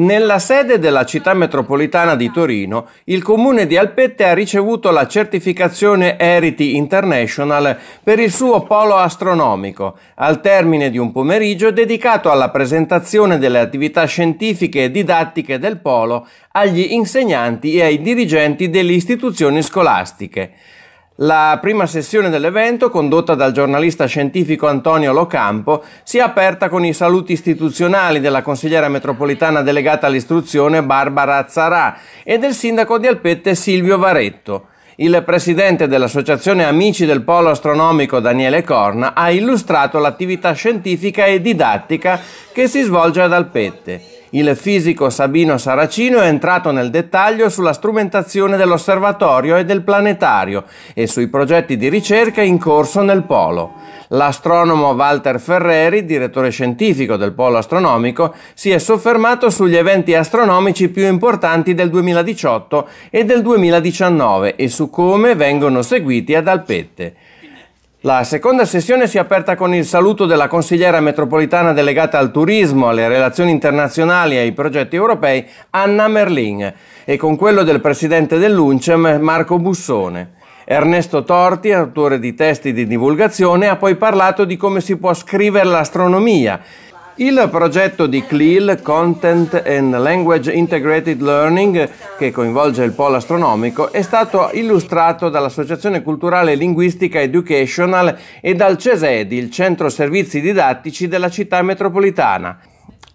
Nella sede della città metropolitana di Torino, il comune di Alpette ha ricevuto la certificazione Erity International per il suo polo astronomico, al termine di un pomeriggio dedicato alla presentazione delle attività scientifiche e didattiche del polo agli insegnanti e ai dirigenti delle istituzioni scolastiche. La prima sessione dell'evento, condotta dal giornalista scientifico Antonio Locampo, si è aperta con i saluti istituzionali della consigliera metropolitana delegata all'istruzione Barbara Azzarà e del sindaco di Alpette Silvio Varetto. Il presidente dell'Associazione Amici del Polo Astronomico Daniele Corna ha illustrato l'attività scientifica e didattica che si svolge ad Alpette. Il fisico Sabino Saracino è entrato nel dettaglio sulla strumentazione dell'osservatorio e del planetario e sui progetti di ricerca in corso nel polo. L'astronomo Walter Ferreri, direttore scientifico del polo astronomico, si è soffermato sugli eventi astronomici più importanti del 2018 e del 2019 e su come vengono seguiti ad Alpette. La seconda sessione si è aperta con il saluto della consigliera metropolitana delegata al turismo, alle relazioni internazionali e ai progetti europei Anna Merlin e con quello del presidente dell'UNCEM Marco Bussone. Ernesto Torti, autore di testi di divulgazione, ha poi parlato di come si può scrivere l'astronomia il progetto di CLIL, Content and Language Integrated Learning, che coinvolge il polo astronomico, è stato illustrato dall'Associazione Culturale Linguistica Educational e dal CESEDI, il Centro Servizi Didattici della città metropolitana.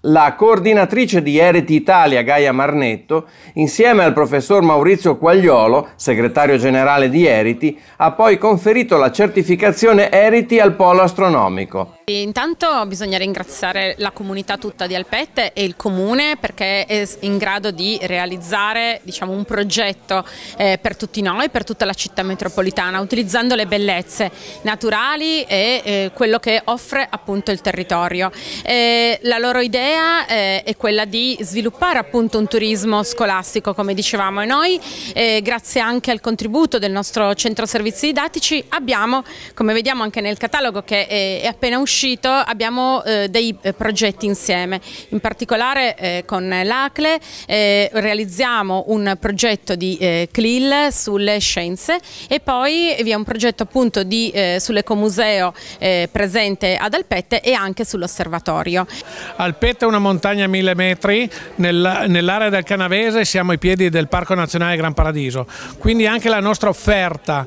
La coordinatrice di Eriti Italia, Gaia Marnetto, insieme al professor Maurizio Quagliolo, segretario generale di Eriti, ha poi conferito la certificazione Eriti al polo astronomico. Intanto bisogna ringraziare la comunità tutta di Alpette e il comune perché è in grado di realizzare diciamo, un progetto eh, per tutti noi, per tutta la città metropolitana, utilizzando le bellezze naturali e eh, quello che offre appunto il territorio. Eh, la loro idea eh, è quella di sviluppare appunto un turismo scolastico come dicevamo e noi eh, grazie anche al contributo del nostro centro servizi didattici abbiamo come vediamo anche nel catalogo che è appena uscito uscito abbiamo eh, dei eh, progetti insieme, in particolare eh, con l'ACLE eh, realizziamo un progetto di eh, CLIL sulle scienze e poi vi è un progetto appunto di, eh, sull'ecomuseo presente ad Alpette e anche sull'osservatorio. Alpette è una montagna a mille metri, nell'area del Canavese siamo ai piedi del Parco Nazionale Gran Paradiso, quindi anche la nostra offerta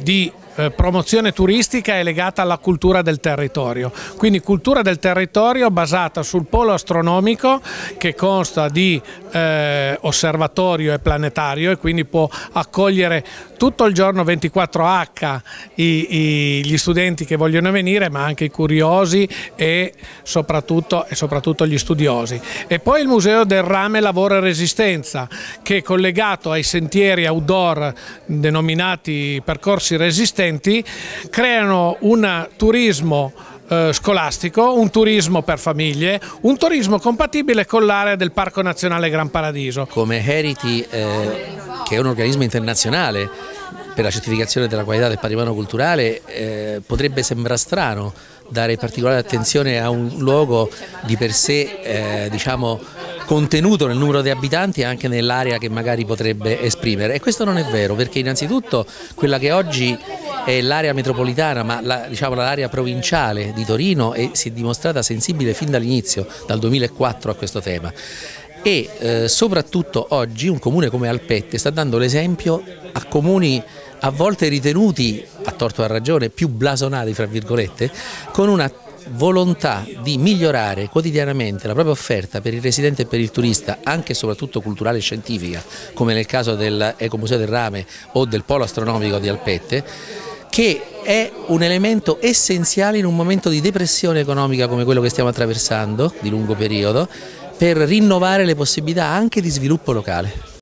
di eh, promozione turistica è legata alla cultura del territorio, quindi cultura del territorio basata sul polo astronomico che consta di eh, osservatorio e planetario e quindi può accogliere tutto il giorno 24H i, i, gli studenti che vogliono venire ma anche i curiosi e soprattutto, e soprattutto gli studiosi. E poi il Museo del Rame Lavoro e Resistenza che è collegato ai sentieri outdoor denominati percorsi resistenti studenti, creano un turismo eh, scolastico, un turismo per famiglie, un turismo compatibile con l'area del Parco Nazionale Gran Paradiso. Come Heriti, eh, che è un organismo internazionale per la certificazione della qualità del patrimonio culturale, eh, potrebbe sembrare strano dare particolare attenzione a un luogo di per sé eh, diciamo, contenuto nel numero di abitanti e anche nell'area che magari potrebbe esprimere e questo non è vero perché innanzitutto quella che oggi è l'area metropolitana, ma diciamo, l'area diciamo, provinciale di Torino è, si è dimostrata sensibile fin dall'inizio, dal 2004 a questo tema e eh, soprattutto oggi un comune come Alpette sta dando l'esempio a comuni a volte ritenuti, a torto a ragione, più blasonati fra virgolette, con una volontà di migliorare quotidianamente la propria offerta per il residente e per il turista, anche e soprattutto culturale e scientifica, come nel caso dell'Ecomuseo del Rame o del Polo Astronomico di Alpette, che è un elemento essenziale in un momento di depressione economica come quello che stiamo attraversando di lungo periodo per rinnovare le possibilità anche di sviluppo locale.